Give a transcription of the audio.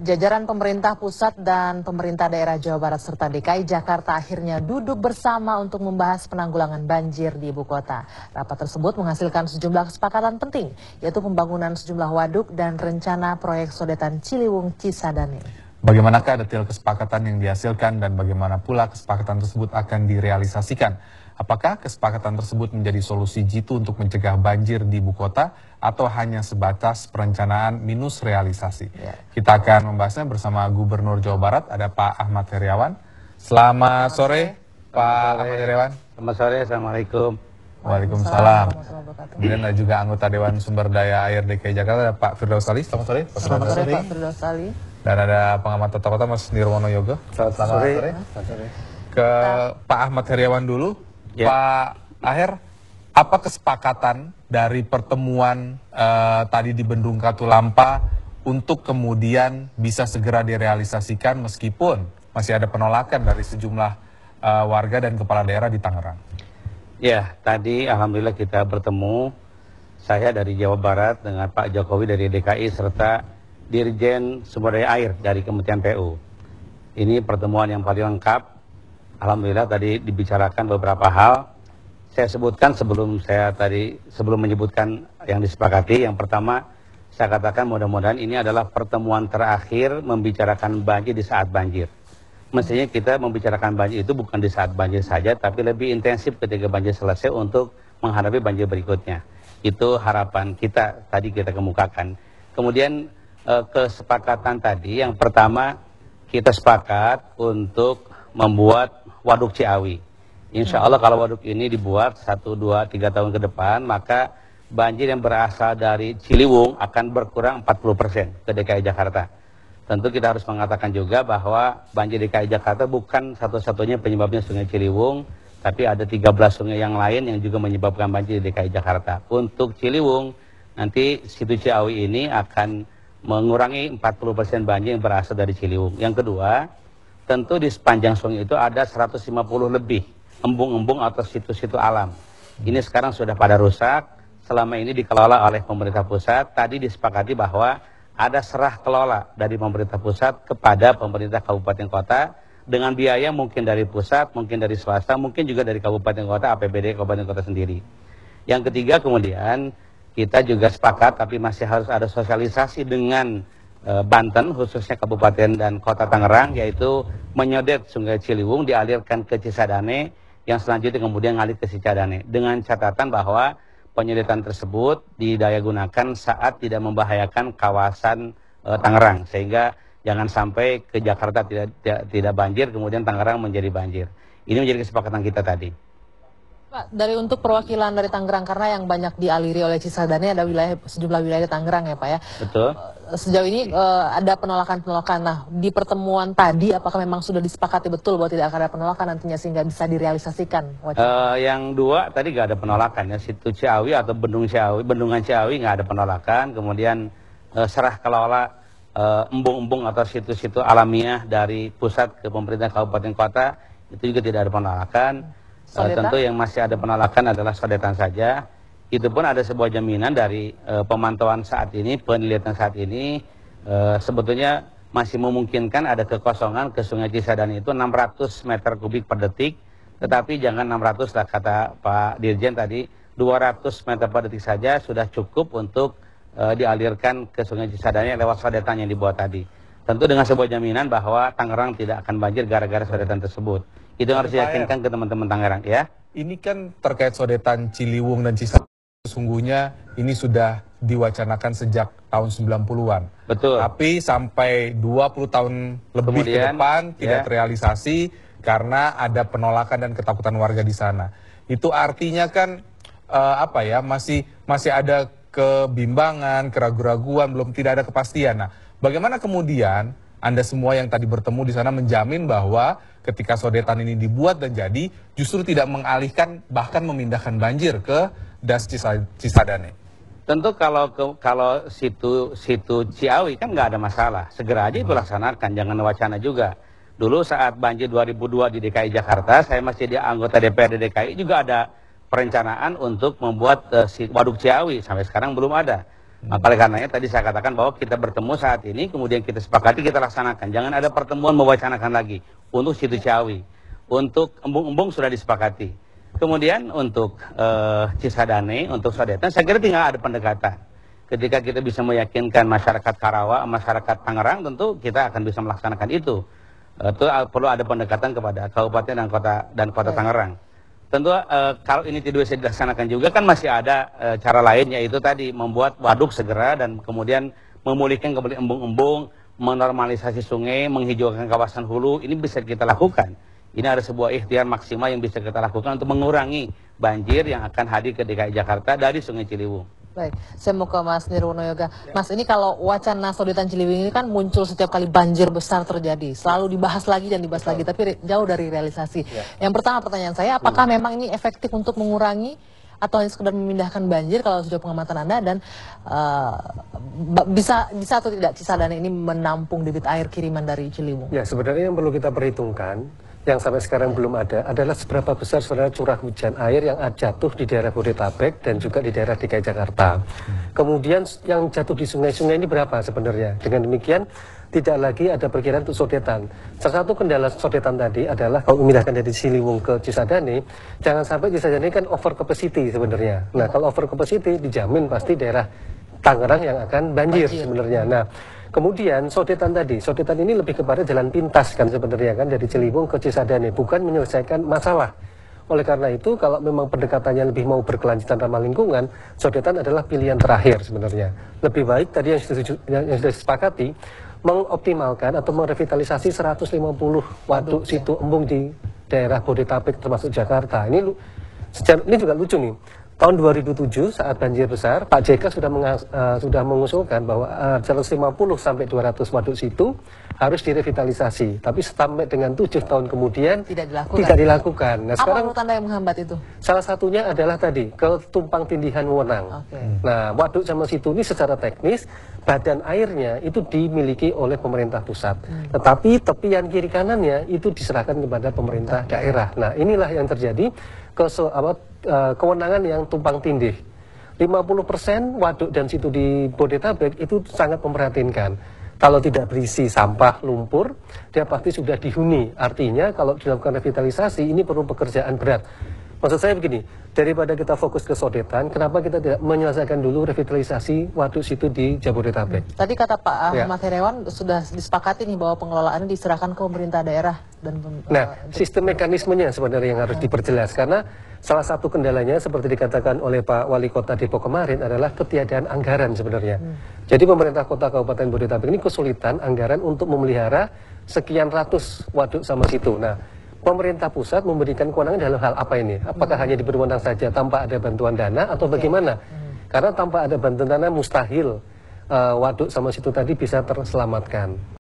Jajaran pemerintah pusat dan pemerintah daerah Jawa Barat serta DKI Jakarta akhirnya duduk bersama untuk membahas penanggulangan banjir di ibu kota. Rapat tersebut menghasilkan sejumlah kesepakatan penting, yaitu pembangunan sejumlah waduk dan rencana proyek sodetan Ciliwung Cisadane. Bagaimanakah detail kesepakatan yang dihasilkan dan bagaimana pula kesepakatan tersebut akan direalisasikan? Apakah kesepakatan tersebut menjadi solusi jitu untuk mencegah banjir di ibu kota atau hanya sebatas perencanaan minus realisasi? Ya. Kita akan membahasnya bersama Gubernur Jawa Barat, ada Pak Ahmad Heriawan. Selamat sore, Pak sore. Ahmad Heriawan. Selamat sore, Assalamualaikum. Waalaikumsalam. Kemudian ada juga anggota Dewan Sumber Daya Air DKI Jakarta, ada Pak Firdaus Ali. Selamat sore. Selamat, Selamat sore, Pak Firdaus Ali. Dan ada pengamat tata kota Mas Nirwono Yoga. Selamat, Selamat sore. sore. Ke Selamat. Pak Ahmad Heriawan dulu. Ya. Pak Aher, apa kesepakatan dari pertemuan uh, tadi di Bendung Katulampa untuk kemudian bisa segera direalisasikan meskipun masih ada penolakan dari sejumlah uh, warga dan kepala daerah di Tangerang? Ya, tadi alhamdulillah kita bertemu saya dari Jawa Barat dengan Pak Jokowi dari DKI serta Dirjen Sumber Daya Air dari Kementerian PU. Ini pertemuan yang paling lengkap. Alhamdulillah tadi dibicarakan beberapa hal. Saya sebutkan sebelum saya tadi sebelum menyebutkan yang disepakati, yang pertama saya katakan mudah-mudahan ini adalah pertemuan terakhir membicarakan banjir di saat banjir. Mestinya kita membicarakan banjir itu bukan di saat banjir saja, tapi lebih intensif ketika banjir selesai untuk menghadapi banjir berikutnya. Itu harapan kita tadi kita kemukakan. Kemudian eh, kesepakatan tadi, yang pertama kita sepakat untuk membuat waduk Ciawi. Insya hmm. Allah kalau waduk ini dibuat 1, 2, 3 tahun ke depan, maka banjir yang berasal dari Ciliwung akan berkurang 40% ke DKI Jakarta. Tentu kita harus mengatakan juga bahwa banjir DKI Jakarta bukan satu-satunya penyebabnya sungai Ciliwung, tapi ada 13 sungai yang lain yang juga menyebabkan banjir di DKI Jakarta. Untuk Ciliwung, nanti situ Ciawi ini akan mengurangi 40% banjir yang berasal dari Ciliwung. Yang kedua, tentu di sepanjang sungai itu ada 150 lebih embung-embung atau situs-situs alam. Ini sekarang sudah pada rusak, selama ini dikelola oleh pemerintah pusat. Tadi disepakati bahwa ada serah kelola dari pemerintah pusat kepada pemerintah kabupaten kota dengan biaya mungkin dari pusat, mungkin dari swasta, mungkin juga dari kabupaten kota, APBD kabupaten kota sendiri. Yang ketiga kemudian kita juga sepakat tapi masih harus ada sosialisasi dengan e, Banten khususnya Kabupaten dan Kota Tangerang yaitu menyodet Sungai Ciliwung dialirkan ke Cisadane yang selanjutnya kemudian ngalir ke Cisadane dengan catatan bahwa penyedotan tersebut didaya gunakan saat tidak membahayakan kawasan e, Tangerang sehingga jangan sampai ke Jakarta tidak tidak banjir kemudian Tangerang menjadi banjir. Ini menjadi kesepakatan kita tadi. Pak, dari untuk perwakilan dari Tangerang karena yang banyak dialiri oleh Cisadane ada wilayah sejumlah wilayah di Tangerang ya Pak ya. Betul. Eh, sejauh ini uh, ada penolakan-penolakan. Nah, di pertemuan tadi apakah memang sudah disepakati betul bahwa tidak akan ada penolakan nantinya sehingga bisa direalisasikan? Uh, yang dua tadi nggak ada penolakan ya situ Ciawi atau Bendung Ciawi, Bendungan Ciawi nggak ada penolakan. Kemudian uh, serah kelola embung-embung atau situ-situ alamiah dari pusat ke pemerintah kabupaten kota itu juga tidak ada penolakan. Uh, Tentu yang masih ada penolakan adalah sodetan saja. Itu pun ada sebuah jaminan dari uh, pemantauan saat ini, penelitian saat ini, uh, sebetulnya masih memungkinkan ada kekosongan ke Sungai Cisadani itu 600 meter kubik per detik, tetapi jangan 600 lah kata Pak Dirjen tadi, 200 meter per detik saja sudah cukup untuk uh, dialirkan ke Sungai Cisadani lewat sodetan yang dibuat tadi. Tentu dengan sebuah jaminan bahwa Tangerang tidak akan banjir gara-gara sodetan tersebut. Itu harus diyakinkan ke teman-teman Tangerang ya. Ini kan terkait sodetan Ciliwung dan Cisarua sesungguhnya ini sudah diwacanakan sejak tahun 90-an. Betul. Tapi sampai 20 tahun lebih Kemudian, ke depan ya. tidak terrealisasi karena ada penolakan dan ketakutan warga di sana. Itu artinya kan uh, apa ya masih masih ada kebimbangan, keraguan-raguan, belum tidak ada kepastian. Nah, bagaimana kemudian Anda semua yang tadi bertemu di sana menjamin bahwa ketika sodetan ini dibuat dan jadi justru tidak mengalihkan bahkan memindahkan banjir ke das Cisadane. Tentu kalau ke, kalau situ situ Ciawi kan nggak ada masalah, segera aja itu hmm. laksanakan, jangan wacana juga. Dulu saat banjir 2002 di DKI Jakarta, saya masih di anggota DPRD DKI juga ada perencanaan untuk membuat uh, si, waduk Ciawi sampai sekarang belum ada. Maka nah, oleh karenanya tadi saya katakan bahwa kita bertemu saat ini, kemudian kita sepakati kita laksanakan. Jangan ada pertemuan mewacanakan lagi untuk situ Ciawi, untuk embung-embung sudah disepakati. Kemudian untuk uh, Cisadane, untuk Sodetan, saya kira tinggal ada pendekatan. Ketika kita bisa meyakinkan masyarakat Karawa, masyarakat Tangerang, tentu kita akan bisa melaksanakan itu. Itu eh, perlu ada pendekatan kepada kabupaten dan kota dan kota Tangerang tentu uh, kalau ini tidak bisa dilaksanakan juga kan masih ada uh, cara lain yaitu tadi membuat waduk segera dan kemudian memulihkan kembali embung-embung, menormalisasi sungai, menghijaukan kawasan hulu, ini bisa kita lakukan. Ini ada sebuah ikhtiar maksimal yang bisa kita lakukan untuk mengurangi banjir yang akan hadir ke DKI Jakarta dari Sungai Ciliwung. Baik, saya mau ke Mas Nirwono Yoga. Ya. Mas, ini kalau wacana sodetan Ciliwung ini kan muncul setiap kali banjir besar terjadi. Selalu dibahas lagi dan dibahas Betul. lagi, tapi jauh dari realisasi. Ya. Yang pertama pertanyaan saya, apakah hmm. memang ini efektif untuk mengurangi atau hanya sekedar memindahkan banjir kalau sudah pengamatan Anda dan uh, bisa bisa atau tidak Cisadane ini menampung debit air kiriman dari Ciliwung? Ya, sebenarnya yang perlu kita perhitungkan yang sampai sekarang belum ada adalah seberapa besar sebenarnya curah hujan air yang jatuh di daerah Bodetabek dan juga di daerah DKI Jakarta. Kemudian yang jatuh di sungai-sungai ini berapa sebenarnya? Dengan demikian tidak lagi ada perkiraan untuk sodetan. Salah satu kendala sodetan tadi adalah kalau memindahkan dari Siliwung ke Cisadane, jangan sampai Cisadane kan over capacity sebenarnya. Nah kalau over capacity dijamin pasti daerah Tangerang yang akan banjir, banjir. sebenarnya. Nah Kemudian sodetan tadi, sodetan ini lebih kepada jalan pintas kan sebenarnya kan dari Ciliwung ke Cisadane, bukan menyelesaikan masalah. Oleh karena itu, kalau memang pendekatannya lebih mau berkelanjutan ramah lingkungan, sodetan adalah pilihan terakhir sebenarnya. Lebih baik tadi yang sudah, yang sudah disepakati, mengoptimalkan atau merevitalisasi 150 waduk ya. situ embung di daerah Bodetabek termasuk Jakarta. Ini ini juga lucu nih tahun 2007 saat banjir besar, Pak JK sudah uh, sudah mengusulkan bahwa eh, uh, 150 sampai 200 waduk situ harus direvitalisasi. Tapi sampai dengan 7 tahun kemudian tidak dilakukan. Tidak dilakukan. Nah, Apa sekarang tanda yang menghambat itu? Salah satunya adalah tadi ketumpang tindihan wewenang. Okay. Hmm. Nah, waduk sama situ ini secara teknis badan airnya itu dimiliki oleh pemerintah pusat. Hmm. Tetapi tepian kiri kanannya itu diserahkan kepada pemerintah daerah. Nah, inilah yang terjadi ke apa, eh, kewenangan yang tumpang tindih. 50% waduk dan situ di Bodetabek itu sangat memperhatinkan. Kalau tidak berisi sampah, lumpur, dia pasti sudah dihuni. Artinya kalau dilakukan revitalisasi ini perlu pekerjaan berat. Maksud saya begini, daripada kita fokus ke sodetan, kenapa kita tidak menyelesaikan dulu revitalisasi waduk situ di Jabodetabek? Tadi kata Pak ah, ya. Ahmad sudah disepakati nih bahwa pengelolaannya diserahkan ke pemerintah daerah dan eh, Nah, sistem mekanismenya sebenarnya yang harus ya. diperjelas karena salah satu kendalanya seperti dikatakan oleh Pak Wali Kota Depok kemarin adalah ketiadaan anggaran sebenarnya. Hmm. Jadi pemerintah kota Kabupaten Bodetabek ini kesulitan anggaran untuk memelihara sekian ratus waduk sama situ. Nah, pemerintah pusat memberikan kewenangan dalam hal apa ini? Apakah hmm. hanya perundang saja tanpa ada bantuan dana atau okay. Iya. bagaimana? Hmm. Karena tanpa ada bantuan dana mustahil uh, waduk sama situ tadi bisa terselamatkan.